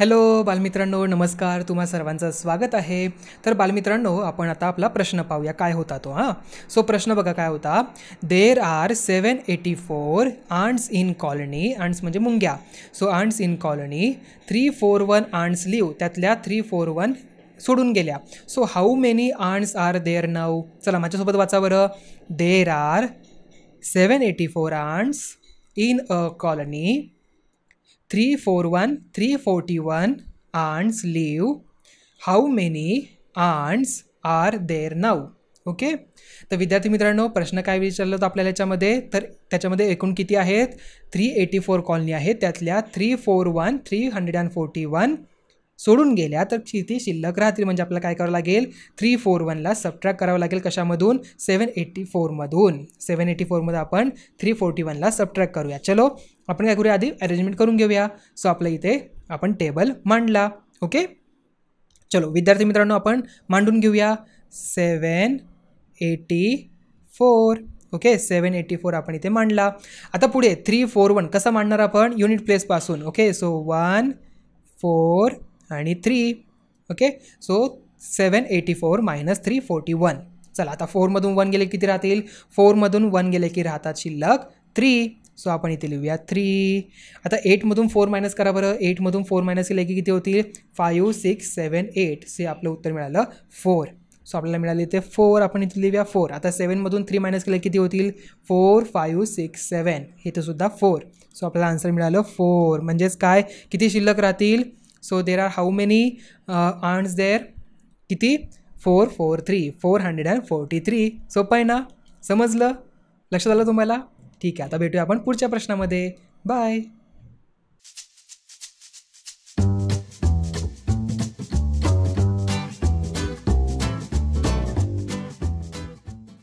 hello बालमित्रांनो नमस्कार तुम्हा सर्वांचं स्वागत आहे तर बालमित्रांनो आपण आता आपला प्रश्न पाहूया काय होता तो हां सो प्रश्न बघा काय होता there are seven eighty four ants in colony ants म्हणजे मुंग्या so ants in colony three four one ants live त्यातल्या थ्री फोर वन सोडून गेल्या so how many ants are there now चला माझ्यासोबत वाचा बरं there are seven eighty four ants in a colony three four one three forty one ants leave how many ants are there now okay तर विद्यार्थी मित्रांनो प्रश्न काय विचारला होता आपल्याला याच्यामध्ये तर त्याच्यामध्ये एकूण किती आहेत थ्री एटी फोर कॉलनी आहेत त्यातल्या three four one three hundred and forty one सोडून गेल्या तर किती शिल्लक राहतील म्हणजे आपल्याला काय करावं लागेल थ्री फोर वनला सबट्रॅक करावं लागेल कशामधून सेवन एट्टी फोरमधून सेवन एटी फोरमध्ये आपण थ्री फोर्टी वनला सबट्रॅक करूया चलो आपण काय करूया आधी अरेंजमेंट करून घेऊया सो आपल्या इथे आपण टेबल मांडला ओके चलो विद्यार्थी मित्रांनो आपण मांडून घेऊया seven eighty four okay seven eighty four आपण इथे मांडला आता पुढे थ्री फोर वन कसा मांडणार आपण युनिट प्लेसपासून ओके सो वन फोर आणि three okay so seven eighty four minus three forty one चला आता फोरमधून वन गेले किती राहतील फोरमधून वन गेले की राहतात शिल्लक थ्री सो आपण इथे लिहूया थ्री आता एटमधून फोर मायनस करा बरं एटमधून फोर मायनस केले की किती होतील फायू सिक्स सेवन एट से आपलं उत्तर मिळालं फोर सो आपल्याला मिळाले ते फोर आपण इथे लिहूया फोर आता सेवनमधून थ्री मायनस केले किती होतील फोर फायू सिक्स सेवन सुद्धा फोर सो आपल्याला आन्सर मिळालं फोर म्हणजेच काय किती शिल्लक राहतील so there are how many आर्न्स देअर किती four four three four hundred and forty three सोपं आहे ना समजलं लक्षात आलं तुम्हाला ठीक आहे आता भेटूया आपण पुढच्या प्रश्नामध्ये बाय